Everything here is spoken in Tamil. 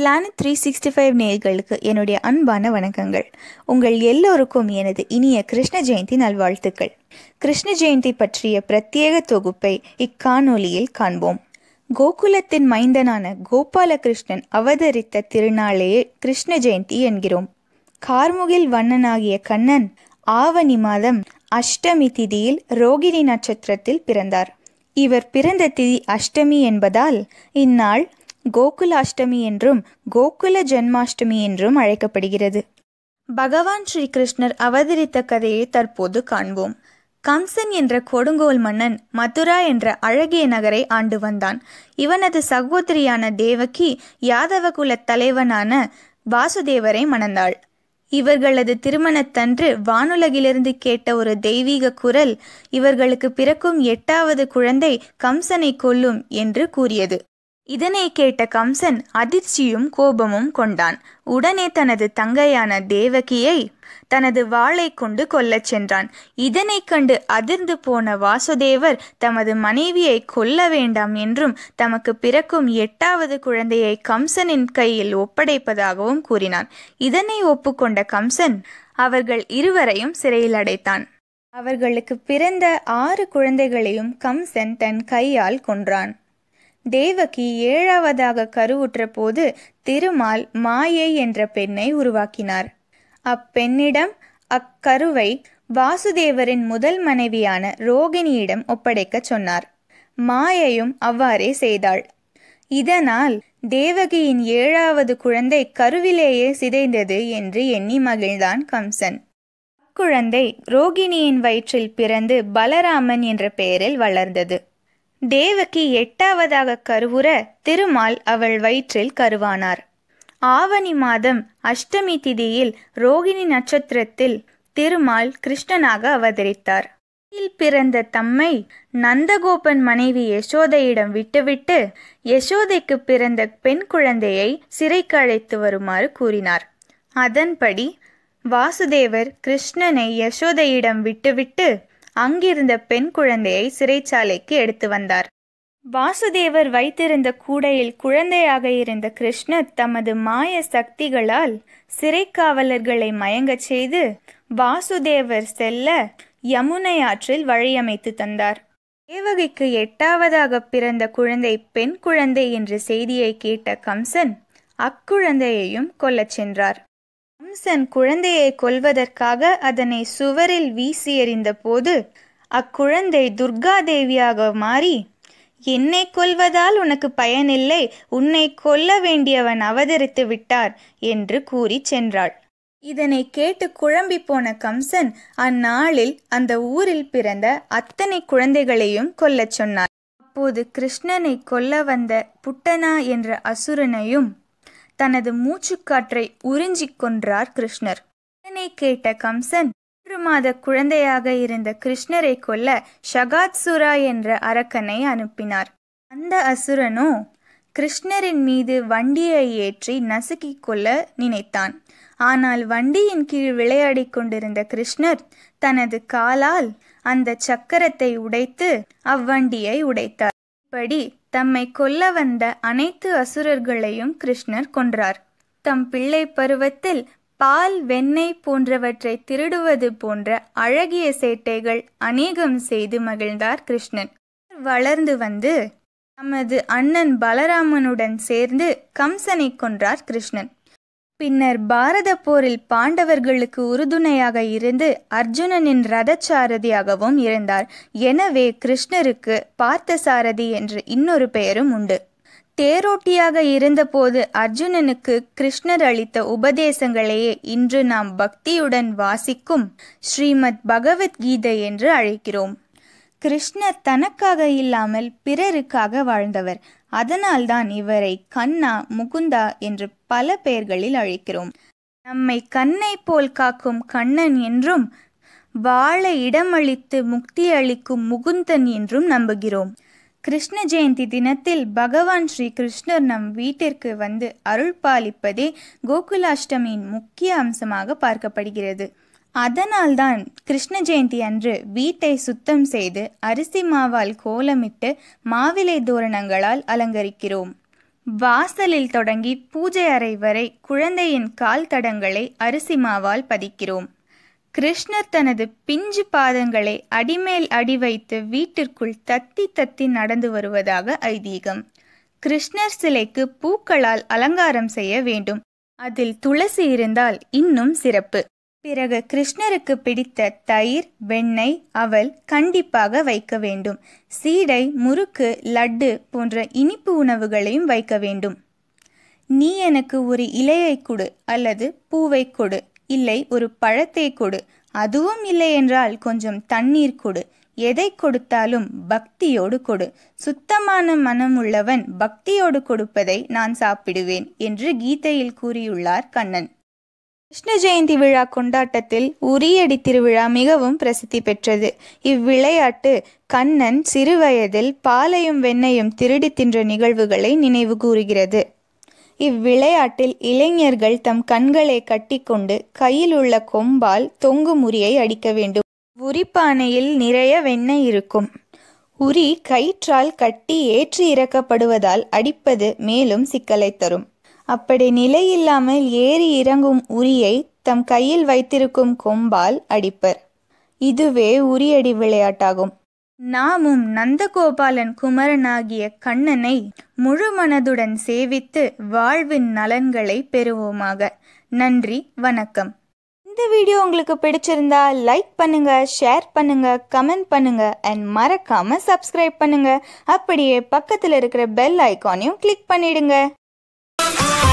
பிளானட் த்ரீ சிக்ஸ்டி ஃபைவ் நேர்களுக்கு என்னுடைய அன்பான வணக்கங்கள் உங்கள் எல்லோருக்கும் எனது இனிய கிருஷ்ண ஜெயந்தி நல்வாழ்த்துக்கள் கிருஷ்ண ஜெயந்தி பற்றிய பிரத்யேக தொகுப்பை இக்காணொலியில் காண்போம் கோகுலத்தின் மைந்தனான கோபாலகிருஷ்ணன் அவதரித்த திருநாளையே கிருஷ்ண ஜெயந்தி என்கிறோம் கார்முகில் வண்ணனாகிய கண்ணன் ஆவணி மாதம் அஷ்டமி திதியில் ரோகிணி நட்சத்திரத்தில் பிறந்தார் இவர் பிறந்த திதி அஷ்டமி என்பதால் இந்நாள் கோகுலாஷ்டமி என்றும் கோகுல ஜென்மாஷ்டமி என்றும் அழைக்கப்படுகிறது பகவான் ஸ்ரீகிருஷ்ணர் அவதரித்த கதையை தற்போது காண்போம் கம்சன் என்ற கொடுங்கோல் மன்னன் மதுரா என்ற அழகிய நகரை ஆண்டு வந்தான் இவனது சகோதரியான தேவகி யாதவ குல தலைவனான வாசுதேவரை மணந்தாள் இவர்களது திருமணத்தன்று வானுலகிலிருந்து கேட்ட ஒரு தெய்வீக குரல் இவர்களுக்கு பிறக்கும் எட்டாவது குழந்தை கம்சனை கொல்லும் என்று கூறியது இதனை கேட்ட கம்சன் அதிர்ச்சியும் கோபமும் கொண்டான் உடனே தனது தங்கையான தேவகியை தனது வாளை கொண்டு கொல்லச் சென்றான் இதனை கண்டு அதிர்ந்து போன வாசுதேவர் தமது மனைவியை கொல்ல வேண்டாம் என்றும் தமக்கு பிறக்கும் எட்டாவது குழந்தையை கம்சனின் கையில் ஒப்படைப்பதாகவும் கூறினான் இதனை ஒப்புக்கொண்ட கம்சன் அவர்கள் இருவரையும் சிறையில் அடைத்தான் அவர்களுக்கு பிறந்த ஆறு குழந்தைகளையும் கம்சன் தன் கையால் கொன்றான் தேவகி ஏழாவதாக கருவுற்ற போது திருமால் மாயை என்ற பெண்ணை உருவாக்கினார் அப்பெண்ணிடம் அக்கருவை வாசுதேவரின் முதல் மனைவியான ரோகிணியிடம் ஒப்படைக்கச் சொன்னார் மாயையும் அவ்வாறே செய்தாள் இதனால் தேவகியின் ஏழாவது குழந்தை கருவிலேயே சிதைந்தது என்று எண்ணி மகிழ்ந்தான் கம்சன் அக்குழந்தை ரோகிணியின் வயிற்றில் பிறந்து பலராமன் என்ற பெயரில் வளர்ந்தது தேவகி எட்டாவதாக கருவுற திருமால் அவள் வயிற்றில் கருவானார் ஆவணி மாதம் அஷ்டமி திதியில் ரோகிணி நட்சத்திரத்தில் திருமால் கிருஷ்ணனாக அவதரித்தார் பிறந்த தம்மை நந்தகோபன் மனைவி யசோதையிடம் விட்டுவிட்டு யசோதைக்கு பிறந்த பெண் குழந்தையை சிறைக்கு அழைத்து வருமாறு கூறினார் அதன்படி வாசுதேவர் கிருஷ்ணனை யசோதையிடம் விட்டுவிட்டு அங்கிருந்த பெண் குழந்தையை சிறைச்சாலைக்கு எடுத்து வந்தார் வாசுதேவர் வைத்திருந்த கூடையில் குழந்தையாக இருந்த கிருஷ்ணர் தமது மாய சக்திகளால் சிறை காவலர்களை மயங்கச் செய்து வாசுதேவர் செல்ல யமுனை ஆற்றில் வழியமைத்து தந்தார் தேவகைக்கு எட்டாவதாக பிறந்த குழந்தை பெண் குழந்தை என்ற செய்தியை கேட்ட கம்சன் அக்குழந்தையையும் கொல்லச் சென்றார் கம்சன் குழந்தையை கொல்வதற்காக அதனை சுவரில் வீசி எறிந்தபோது அக்குழந்தை துர்காதேவியாக மாறி என்னை கொல்வதால் உனக்கு பயனில்லை உன்னை கொல்ல வேண்டியவன் அவதரித்து விட்டார் என்று கூறி சென்றாள் இதனை கேட்டு குழம்பி போன கம்சன் அந்நாளில் அந்த ஊரில் பிறந்த அத்தனை குழந்தைகளையும் கொல்லச் சொன்னார் அப்போது கிருஷ்ணனை கொல்ல வந்த புட்டனா என்ற அசுரனையும் தனது மூச்சுக்காற்றை உறிஞ்சிக் கொன்றார் கிருஷ்ணர் இதனை கேட்ட கம்சன் மூன்று மாத குழந்தையாக இருந்த கிருஷ்ணரை கொல்ல ஷகாத்சுரா என்ற அரக்கனை அனுப்பினார் அந்த அசுரனோ கிருஷ்ணரின் மீது வண்டியை ஏற்றி நசுக்கிக் கொள்ள நினைத்தான் ஆனால் வண்டியின் கீழ் விளையாடி கொண்டிருந்த கிருஷ்ணர் தனது காலால் அந்த சக்கரத்தை உடைத்து அவ்வண்டியை உடைத்தார் இப்படி தம்மை கொல்ல வந்த அனைத்து அசுரர்களையும் கிருஷ்ணர் கொன்றார் தம் பிள்ளை பருவத்தில் பால் வெண்ணெய் போன்றவற்றை திருடுவது போன்ற அழகிய சேட்டைகள் அநேகம் செய்து மகிழ்ந்தார் கிருஷ்ணன் வளர்ந்து வந்து தமது அண்ணன் பலராமனுடன் சேர்ந்து கம்சனை கொன்றார் கிருஷ்ணன் பின்னர் பாரத போரில் பாண்டவர்களுக்கு உறுதுணையாக இருந்து அர்ஜுனனின் ரதச்சாரதியாகவும் இருந்தார் எனவே கிருஷ்ணருக்கு பார்த்தசாரதி என்று இன்னொரு பெயரும் உண்டு தேரோட்டியாக இருந்தபோது அர்ஜுனனுக்கு கிருஷ்ணர் அளித்த உபதேசங்களையே இன்று நாம் பக்தியுடன் வாசிக்கும் ஸ்ரீமத் பகவத்கீதை என்று அழைக்கிறோம் கிருஷ்ணர் தனக்காக இல்லாமல் பிறருக்காக வாழ்ந்தவர் அதனால்தான் இவரை கண்ணா முகுந்தா என்று பல பெயர்களில் அழைக்கிறோம் நம்மை கண்ணை போல் காக்கும் கண்ணன் என்றும் வாழ இடமளித்து முக்தி அளிக்கும் முகுந்தன் என்றும் நம்புகிறோம் கிருஷ்ண ஜெயந்தி தினத்தில் பகவான் ஸ்ரீ கிருஷ்ணர் நம் வீட்டிற்கு வந்து அருள் பாலிப்பதே கோகுலாஷ்டமியின் முக்கிய அம்சமாக பார்க்கப்படுகிறது அதனால்தான் கிருஷ்ண ஜெயந்தி அன்று வீட்டை சுத்தம் செய்து அரிசி மாவால் கோலமிட்டு மாவிலை தோரணங்களால் அலங்கரிக்கிறோம் வாசலில் தொடங்கி பூஜை அறை வரை குழந்தையின் கால் தடங்களை அரிசி மாவால் பதிக்கிறோம் கிருஷ்ணர் தனது பிஞ்சு பாதங்களை அடிமேல் அடி வைத்து வீட்டிற்குள் தத்தி தத்தி நடந்து வருவதாக ஐதீகம் கிருஷ்ணர் சிலைக்கு பூக்களால் அலங்காரம் செய்ய வேண்டும் அதில் துளசி இருந்தால் இன்னும் சிறப்பு பிறகு கிருஷ்ணருக்கு பிடித்த தயிர் வெண்ணெய் அவள் கண்டிப்பாக வைக்க வேண்டும் சீடை முறுக்கு லட்டு போன்ற இனிப்பு உணவுகளையும் வைக்க வேண்டும் நீ எனக்கு ஒரு இலையை கொடு அல்லது பூவை கொடு இல்லை ஒரு பழத்தை கொடு அதுவும் இல்லை என்றால் கொஞ்சம் தண்ணீர் கொடு எதை கொடுத்தாலும் பக்தியோடு கொடு சுத்தமான மனம் உள்ளவன் பக்தியோடு கொடுப்பதை நான் சாப்பிடுவேன் என்று கீதையில் கூறியுள்ளார் கண்ணன் கிருஷ்ண ஜெயந்தி விழா கொண்டாட்டத்தில் உரியடி திருவிழா மிகவும் பிரசித்தி பெற்றது இவ்விளையாட்டு கண்ணன் சிறுவயதில் பாலையும் வெண்ணையும் திருடி தின்ற நிகழ்வுகளை நினைவு கூறுகிறது இவ்விளையாட்டில் இளைஞர்கள் தம் கண்களை கட்டிக்கொண்டு கையில் உள்ள கொம்பால் தொங்கு முறியை அடிக்க வேண்டும் உரிப்பானையில் நிறைய வெண்ணெய் இருக்கும் உரி கயிற்றால் கட்டி ஏற்றி இறக்கப்படுவதால் அடிப்பது மேலும் சிக்கலை தரும் அப்படி நிலையில்லாமல் ஏறி இறங்கும் உரியை தம் கையில் வைத்திருக்கும் கொம்பால் அடிப்பர் இதுவே உரியடி விளையாட்டாகும் நாமும் நந்தகோபாலன் குமரனாகிய கண்ணனை முழு மனதுடன் சேவித்து வாழ்வின் நலன்களை பெறுவோமாக நன்றி வணக்கம் இந்த வீடியோ உங்களுக்கு பிடிச்சிருந்தா லைக் பண்ணுங்க ஷேர் பண்ணுங்க கமெண்ட் பண்ணுங்க அண்ட் மறக்காம சப்ஸ்கிரைப் பண்ணுங்க அப்படியே பக்கத்தில் இருக்கிற பெல் ஐக்கானையும் கிளிக் பண்ணிடுங்க Oh.